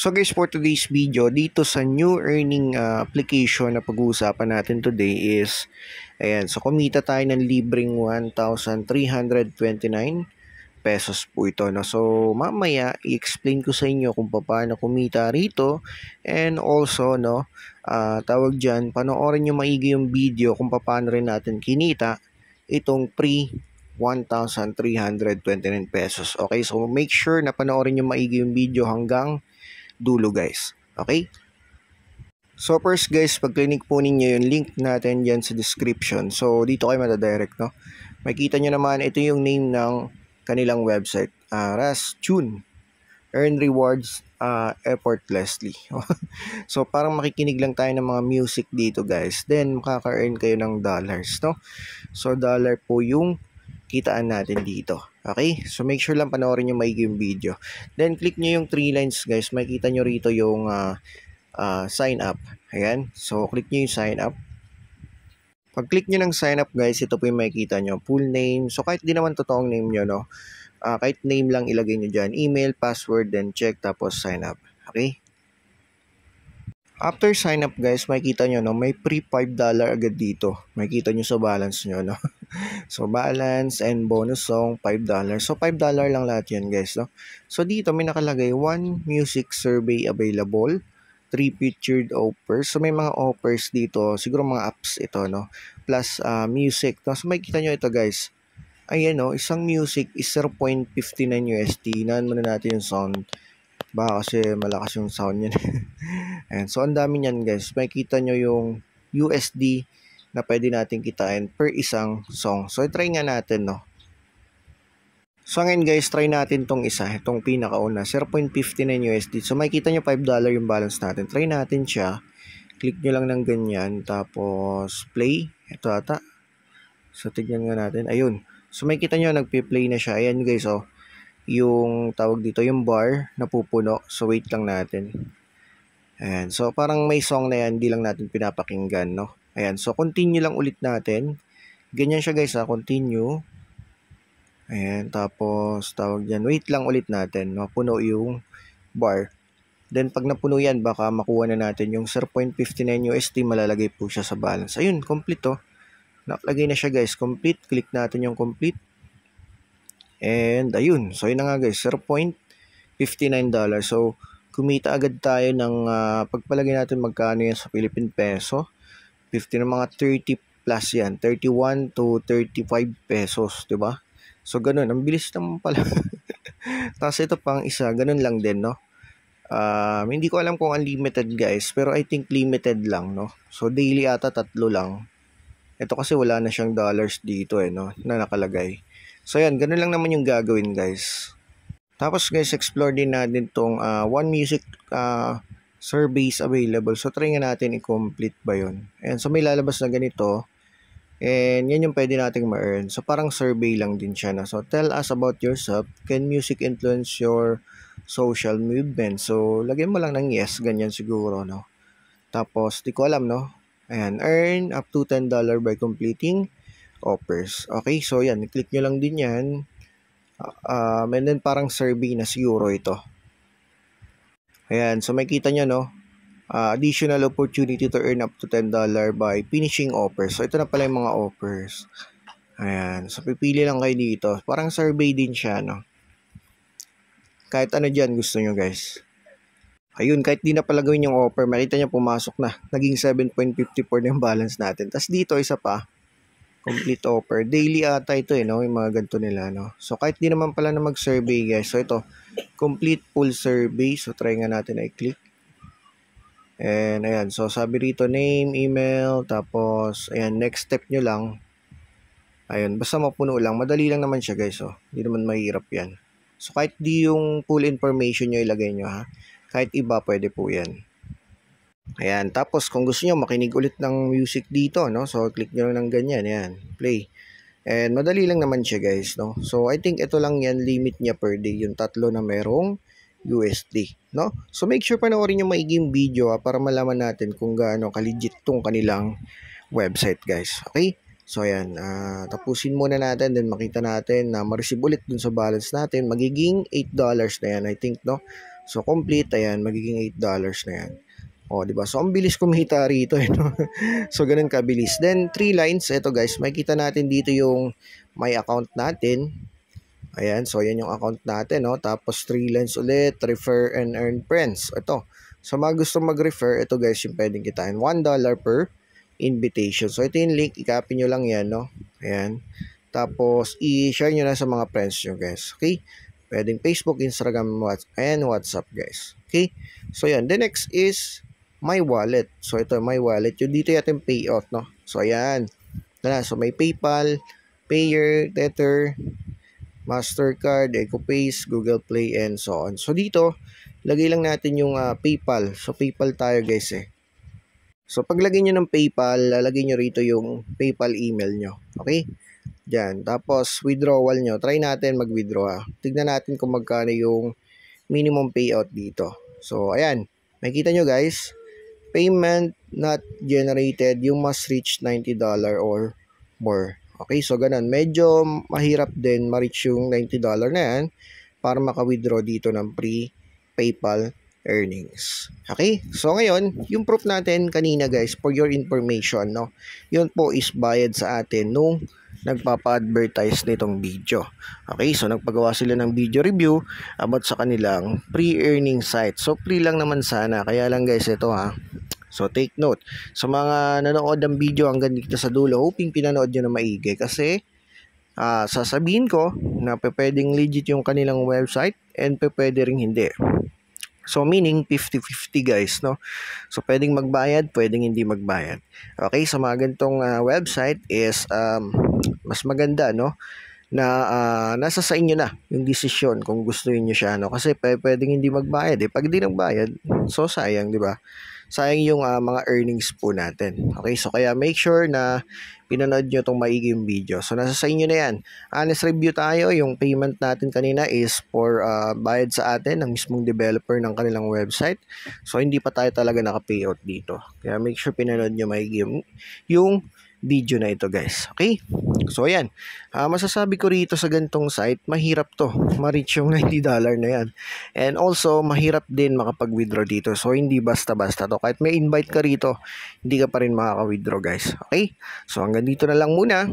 So guys, for today's video, dito sa new earning uh, application na pag-uusapan natin today is, ayan, so kumita tayo ng libreng 1,329 pesos po ito. No? So mamaya, i-explain ko sa inyo kung paano kumita rito and also, no, uh, tawag dyan, panoorin nyo maigi yung video kung paano rin natin kinita itong pre 1,329 pesos. Okay, so make sure na panoorin nyo maigi yung video hanggang dulo guys. Okay? So first guys, pag click po ninyo yung link natin dyan sa description. So dito kayo matadirect no. Makita nyo naman, ito yung name ng kanilang website. Uh, Ras Tune. Earn rewards uh, effortlessly. so parang makikinig lang tayo ng mga music dito guys. Then makaka-earn kayo ng dollars no. So dollar po yung kitaan natin dito. Okay? So, make sure lang panoorin nyo maigi yung video. Then, click nyo yung three lines, guys. Makikita nyo rito yung uh, uh, sign up. Ayan. So, click nyo yung sign up. Pag-click nyo ng sign up, guys, ito po yung makikita nyo. Full name. So, kahit di naman totoong name nyo, no? Uh, kahit name lang ilagay nyo dyan. Email, password, then check, tapos sign up. Okay? After sign up guys, makikita nyo no, may pre $5 agad dito. Makikita nyo sa balance nyo no. So, balance and bonus song, $5. So, $5 lang lahat yan, guys. No? So, dito may nakalagay, one music survey available, three featured offers. So, may mga offers dito. Siguro mga apps ito, no? Plus, uh, music. No? So, makikita nyo ito, guys. Ayan, no? Isang music is 0.59 USD. Hinaan muna natin yung sound. Baka kasi malakas yung sound niyan. and So, ang dami niyan, guys. Makikita nyo yung USD na pwede natin kitain per isang song. So, try nga natin, no? So, ngayon guys, try natin tong isa, itong pinakauna, 0.59 USD. So, makikita nyo $5 yung balance natin. Try natin siya. Click nyo lang ng ganyan, tapos play. Ito ata. So, tignan nga natin. Ayun. So, makikita nyo, nagpi play na siya. Ayan guys, oh. Yung tawag dito, yung bar na pupuno. So, wait lang natin. Ayan. So, parang may song na yan, di lang natin pinapakinggan, no? Ayan, so continue lang ulit natin. Ganyan siya guys ha, continue. Ayan, tapos tawag yan, wait lang ulit natin, mapuno yung bar. Then pag napuno yan, baka makuha na natin yung 0.59 USD, malalagay po siya sa balance. Ayun, complete to. Oh. Nakalagay na siya guys, complete. Click natin yung complete. And ayun, so yun na nga guys, 0.59 So kumita agad tayo ng uh, pagpalagay natin magkano yan sa Philippine Peso. 50 ng mga 30 plus yan. 31 to 35 pesos, 'di ba? So ganun, ang bilis naman pala. Tapos ito pang isa, ganun lang din, no? Um, hindi ko alam kung unlimited guys, pero I think limited lang, no? So daily ata tatlo lang. Ito kasi wala na siyang dollars dito eh, no? Na nakalagay. So yan, ganun lang naman yung gagawin guys. Tapos guys, explore din natin tong uh, One Music uh, surveys available. So, try nga natin i-complete ba yun. Ayan, so may lalabas na ganito. And yan yung pwede nating ma-earn. So parang survey lang din siya na. So tell us about yourself. Can music influence your social movement? So lagyan mo lang ng yes, ganyan siguro, no? Tapos, di ko alam, no? Ayan, earn up to $10 by completing offers. Okay, so yan, click nyo lang din yan. Um, and then parang survey na siguro ito. Ayan, so makita nyo, no? Uh, additional opportunity to earn up to $10 by finishing offers. So, ito na pala yung mga offers. Ayan, so pipili lang kayo dito. Parang survey din siya, no? Kahit ano dyan gusto nyo, guys. Ayun, kahit di na pala gawin yung offer, makita nyo pumasok na. Naging 7.54 na yung balance natin. Tapos dito, isa pa, complete offer. Daily ata ito eh, no? Yung mga ganito nila, no? So, kahit di naman pala na mag-survey, guys. So, ito, complete full survey. So, try nga natin na i-click. And, ayan. So, sabi rito, name, email, tapos, ayan, next step nyo lang. Ayun, basta mapuno lang. Madali lang naman siya, guys, oh. Hindi naman mahirap yan. So, kahit di yung full information nyo ilagay nyo, ha? Kahit iba, pwede po yan. Ayan, tapos kung gusto niyo makinig ulit ng music dito, no? So click niyo lang ng ganyan, ayan, play. And madali lang naman siya, guys, no? So I think ito lang 'yan limit niya per day, yung tatlo na merong USD, no? So make sure panoorin niyo maigi yung video ha, ah, para malaman natin kung gaano ka-legit tong kanilang website, guys. Okay? So ayan, uh, tapusin muna natin then makita natin na ma-receive ulit dun sa balance natin, magiging $8 na 'yan, I think, no? So complete, ayan, magiging $8 na 'yan. Oh, di ba? So, ang bilis kumita rito. Eh, no? so, ganun kabilis. Then, three lines. Ito guys, makita natin dito yung my account natin. Ayan, so yan yung account natin, no? Tapos three lines ulit, refer and earn friends. Ito. So mga gusto mag-refer, ito guys yung pwedeng kitain. $1 per invitation. So ito yung link, i-copy nyo lang yan, no? Ayan. Tapos i-share nyo na sa mga friends nyo guys, okay? Pwedeng Facebook, Instagram, and WhatsApp guys. Okay? So yan, the next is my wallet. So, ito, my wallet. Yung dito yata yung payout, no? So, ayan. Wala. So, may PayPal, Payer, Tether, MasterCard, EcoPace, Google Play, and so on. So, dito, lagay lang natin yung uh, PayPal. So, PayPal tayo, guys, eh. So, paglagay nyo ng PayPal, lalagay nyo rito yung PayPal email nyo. Okay? Diyan. Tapos, withdrawal nyo. Try natin mag-withdraw. Tignan natin kung magkano yung minimum payout dito. So, ayan. Makikita nyo, guys payment not generated, you must reach $90 or more. Okay, so ganun. Medyo mahirap din ma-reach yung $90 na yan para maka-withdraw dito ng pre-PayPal earnings. Okay? So ngayon, yung proof natin kanina guys, for your information, no. Yun po is bayad sa atin nung no? nagpapa-advertise nitong video. Okay, so nagpagawa sila ng video review about sa kanilang pre-earning site. So free lang naman sana, kaya lang guys ito ha. So take note, sa mga nanood ng video hanggang dito sa dulo, hoping pinanood nyo na maigi kasi uh, sasabihin ko na pwedeng legit yung kanilang website and pwede rin hindi. So meaning 50-50 guys, no? So pwedeng magbayad, pwedeng hindi magbayad. Okay, sa mga ganitong uh, ah, website is um, mas maganda no na uh, nasa sa inyo na yung desisyon kung gusto niyo siya no kasi pwedeng hindi magbayad eh pag hindi nagbayad so sayang di ba sayang yung uh, mga earnings po natin okay so kaya make sure na pinanood niyo tong maigi video so nasa sa inyo na yan honest review tayo yung payment natin kanina is for uh, bayad sa atin ng mismong developer ng kanilang website so hindi pa tayo talaga naka payout dito kaya make sure pinanood niyo maigi yung video na ito guys. Okay? So ayan, uh, masasabi ko rito sa gantong site, mahirap to ma-reach yung 90 dollar na yan. And also, mahirap din makapag-withdraw dito. So hindi basta-basta to. Kahit may invite ka rito, hindi ka pa rin makaka-withdraw guys. Okay? So hanggang dito na lang muna.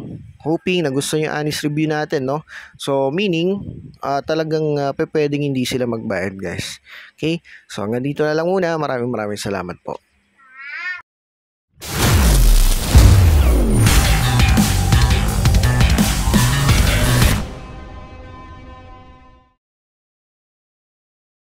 Hoping na gusto nyo honest review natin, no? So meaning, uh, talagang uh, ah, pwedeng hindi sila magbayad guys. Okay? So hanggang dito na lang muna. Maraming maraming salamat po.